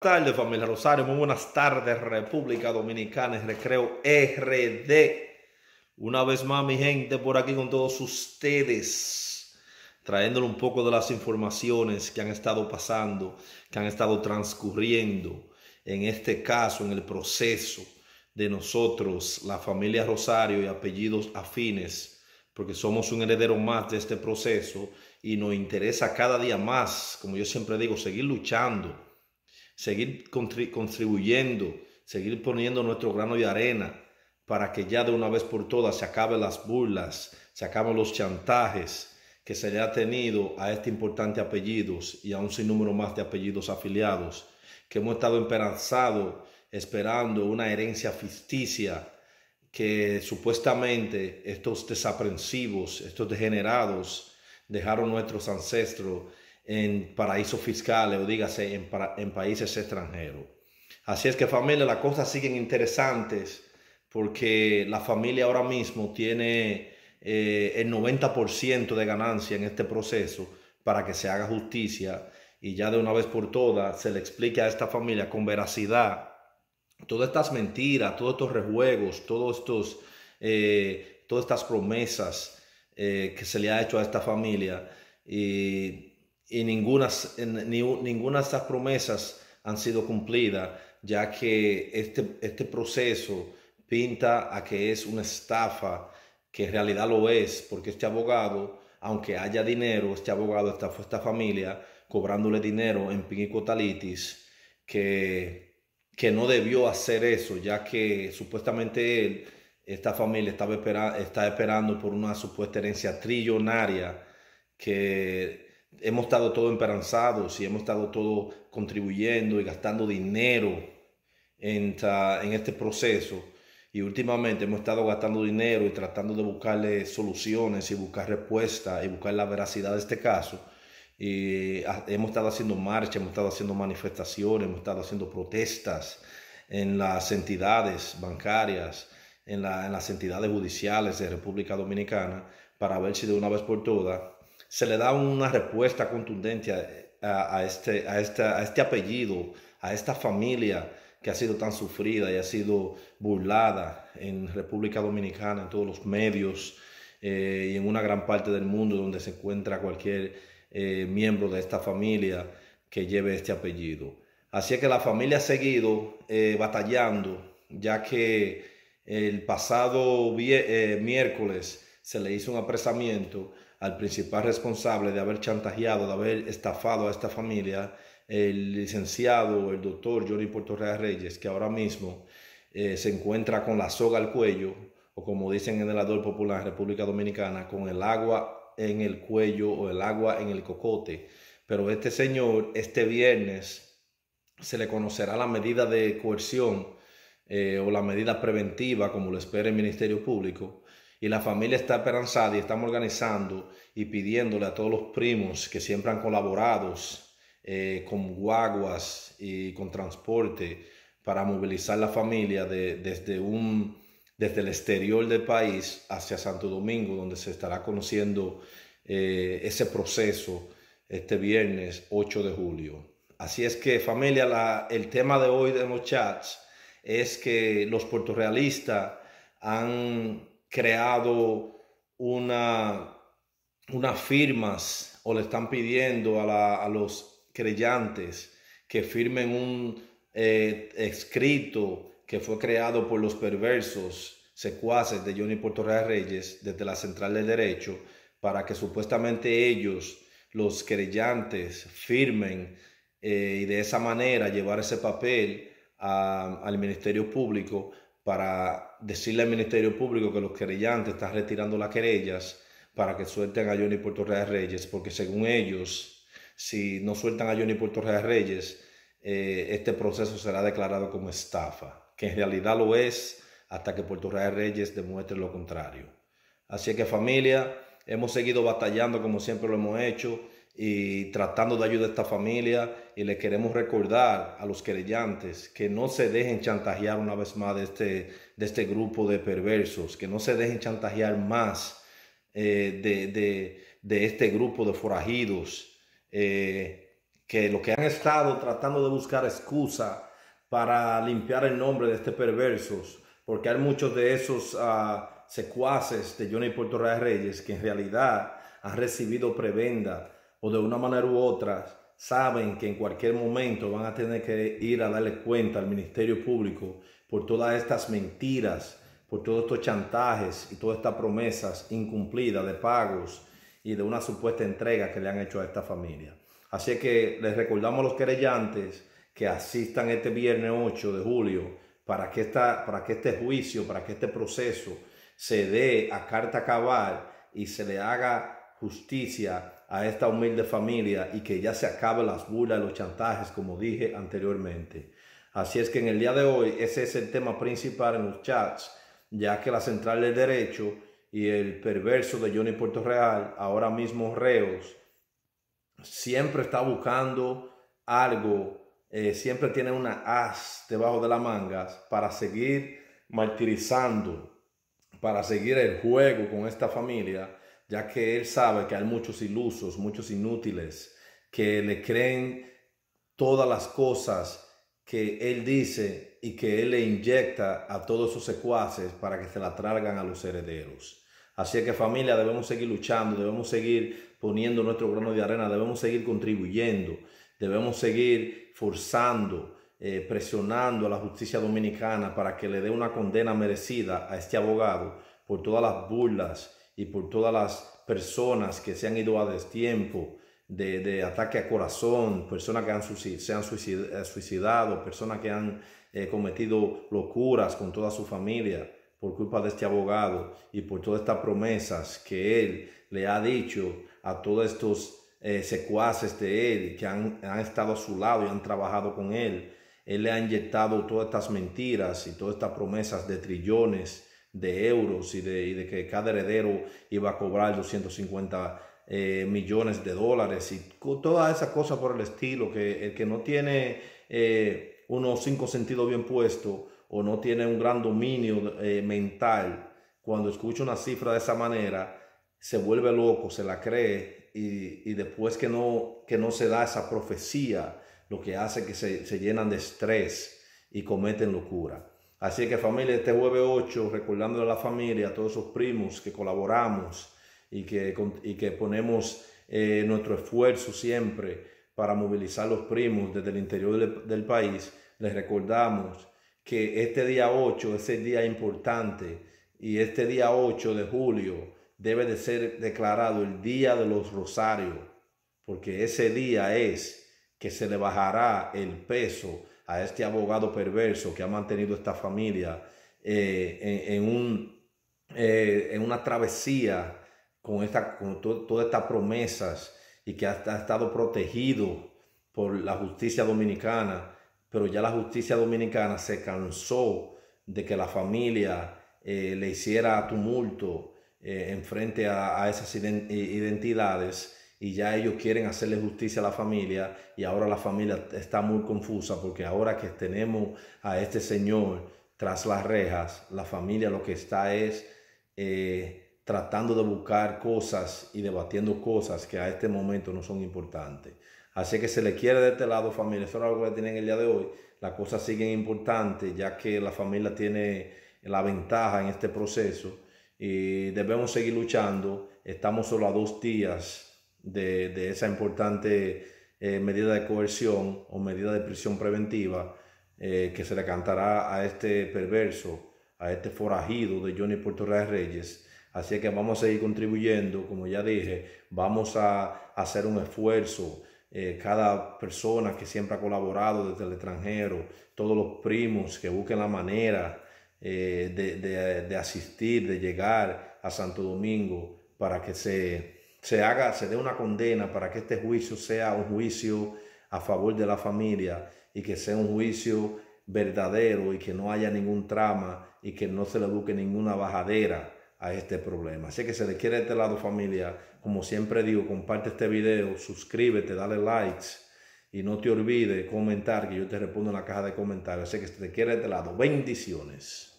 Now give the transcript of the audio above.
tardes, familia Rosario. Muy buenas tardes, República Dominicana, y Recreo RD. Una vez más, mi gente, por aquí con todos ustedes, trayéndole un poco de las informaciones que han estado pasando, que han estado transcurriendo, en este caso, en el proceso de nosotros, la familia Rosario y apellidos afines, porque somos un heredero más de este proceso y nos interesa cada día más, como yo siempre digo, seguir luchando seguir contribuyendo, seguir poniendo nuestro grano de arena para que ya de una vez por todas se acaben las burlas, se acaben los chantajes que se le ha tenido a este importante apellido y a un sinnúmero más de apellidos afiliados, que hemos estado emperanzado esperando una herencia ficticia que supuestamente estos desaprensivos, estos degenerados, dejaron nuestros ancestros en paraísos fiscales o dígase en, en países extranjeros. Así es que familia, las cosas siguen interesantes porque la familia ahora mismo tiene eh, el 90% de ganancia en este proceso para que se haga justicia y ya de una vez por todas se le explique a esta familia con veracidad todas estas mentiras, todos estos rejuegos, todos estos, eh, todas estas promesas eh, que se le ha hecho a esta familia. Y y ninguna, ninguna de estas promesas han sido cumplidas, ya que este, este proceso pinta a que es una estafa, que en realidad lo es, porque este abogado, aunque haya dinero, este abogado estafó a esta familia cobrándole dinero en pinicotalitis, que, que no debió hacer eso, ya que supuestamente él, esta familia estaba espera, está esperando por una supuesta herencia trillonaria que hemos estado todos emperanzados y hemos estado todos contribuyendo y gastando dinero en, este proceso. Y últimamente hemos estado gastando dinero y tratando de buscarle soluciones y buscar respuestas y buscar la veracidad de este caso. Y ah, hemos estado haciendo marchas, hemos estado haciendo manifestaciones, hemos estado haciendo protestas en las entidades bancarias, en las entidades judiciales de República Dominicana, para ver si de una vez por todas se le da una respuesta contundente a, este, este apellido, a esta familia que ha sido tan sufrida y ha sido burlada en República Dominicana, en todos los medios eh, y en una gran parte del mundo donde se encuentra cualquier eh, miembro de esta familia que lleve este apellido. Así es que la familia ha seguido eh, batallando, ya que el pasado miércoles se le hizo un apresamiento al principal responsable de haber chantajeado, de haber estafado a esta familia, el licenciado, el doctor Jory Puerto Reyes, que ahora mismo eh, se encuentra con la soga al cuello, o como dicen en el popular en República Dominicana, con el agua en el cuello o el agua en el cocote. Pero este señor, este viernes, se le conocerá la medida de coerción eh, o la medida preventiva, como lo espera el Ministerio Público, y la familia está esperanzada y estamos organizando y pidiéndole a todos los primos que siempre han colaborado eh, con guaguas y con transporte para movilizar la familia desde, un, desde el exterior del país hacia Santo Domingo, donde se estará conociendo eh, ese proceso este viernes 8 de julio. Así es que familia, el tema de hoy de los chats es que los puertorrealistas han creado una, unas firmas o le están pidiendo a, los creyentes que firmen un eh, escrito que fue creado por los perversos secuaces de Johnny Puerto Reyes desde la Central de Derecho para que supuestamente ellos, los creyentes, firmen eh, y de esa manera llevar ese papel al Ministerio Público para decirle al Ministerio Público que los querellantes están retirando las querellas para que suelten a Johnny Puerto Reyes Reyes, porque según ellos, si no sueltan a Johnny Puerto Reyes Reyes, eh, este proceso será declarado como estafa, que en realidad lo es hasta que Puerto Reyes Reyes demuestre lo contrario. Así que familia, hemos seguido batallando como siempre lo hemos hecho y tratando de ayudar a esta familia y le queremos recordar a los querellantes que no se dejen chantajear una vez más de este, de este grupo de perversos, que no se dejen chantajear más eh, de, de, este grupo de forajidos, eh, que lo que han estado tratando de buscar excusa para limpiar el nombre de este perversos, porque hay muchos de esos ah, secuaces de Johnny Puerto Reyes que en realidad han recibido prebenda o de una manera u otra saben que en cualquier momento van a tener que ir a darle cuenta al Ministerio Público por todas estas mentiras, por todos estos chantajes y todas estas promesas incumplidas de pagos y de una supuesta entrega que le han hecho a esta familia. Así que les recordamos a los querellantes que asistan este viernes 8 de julio para que, para que este juicio, para que este proceso se dé a carta cabal y se le haga justicia a esta humilde familia y que ya se acaben las burlas, los chantajes, como dije anteriormente. Así es que en el día de hoy ese es el tema principal en los chats, ya que la central del derecho y el perverso de Johnny Puerto Real, ahora mismo reos, siempre está buscando algo, eh, siempre tiene una as debajo de las mangas para seguir martirizando, para seguir el juego con esta familia ya que él sabe que hay muchos ilusos, muchos inútiles, que le creen todas las cosas que él dice y que él le inyecta a todos sus secuaces para que se la traigan a los herederos. Así que familia, debemos seguir luchando, debemos seguir poniendo nuestro grano de arena, debemos seguir contribuyendo, debemos seguir forzando, eh, presionando a la justicia dominicana para que le dé una condena merecida a este abogado por todas las burlas y por todas las personas que se han ido a destiempo, de, de ataque a corazón, personas que han se han eh, suicidado, personas que han eh, cometido locuras con toda su familia por culpa de este abogado y por todas estas promesas que él le ha dicho a todos estos eh, secuaces de él que han, han estado a su lado y han trabajado con él. Él le ha inyectado todas estas mentiras y todas estas promesas de trillones de euros y de, que cada heredero iba a cobrar 250 eh, millones de dólares y toda esa cosa por el estilo, que el que no tiene eh, unos cinco sentidos bien puestos o no tiene un gran dominio eh, mental, cuando escucha una cifra de esa manera, se vuelve loco, se la cree y, después que no, que no se da esa profecía, lo que hace que se, se llenan de estrés y cometen locura. Así que familia, este jueves 8, recordando a la familia, a todos sus primos que colaboramos y que, que ponemos eh, nuestro esfuerzo siempre para movilizar los primos desde el interior del, país, les recordamos que este día 8 es el día importante y este día 8 de julio debe de ser declarado el día de los rosarios, porque ese día es que se le bajará el peso a este abogado perverso que ha mantenido esta familia eh, en, un, eh, en, una travesía con, esta, con todas estas promesas y que ha, estado protegido por la justicia dominicana, pero ya la justicia dominicana se cansó de que la familia eh, le hiciera tumulto eh, en frente a, a, esas identidades y ya ellos quieren hacerle justicia a la familia y ahora la familia está muy confusa porque ahora que tenemos a este señor tras las rejas, la familia lo que está es eh, tratando de buscar cosas y debatiendo cosas que a este momento no son importantes. Así que se le quiere de este lado familia, eso es lo que tienen el día de hoy. Las cosas siguen importantes ya que la familia tiene la ventaja en este proceso y debemos seguir luchando. Estamos solo a dos días de, esa importante eh, medida de coerción o medida de prisión preventiva eh, que se le cantará a este perverso, a este forajido de Johnny Puerto Reyes. Así que vamos a seguir contribuyendo, como ya dije, vamos a hacer un esfuerzo. Eh, cada persona que siempre ha colaborado desde el extranjero, todos los primos que busquen la manera de asistir, de llegar a Santo Domingo para que se se haga, se dé una condena para que este juicio sea un juicio a favor de la familia y que sea un juicio verdadero y que no haya ningún trama y que no se le busque ninguna bajadera a este problema. Así que se le quiere de este lado familia. Como siempre digo, comparte este video, suscríbete, dale likes y no te olvides comentar que yo te respondo en la caja de comentarios. Así que se te quiere de este lado. Bendiciones.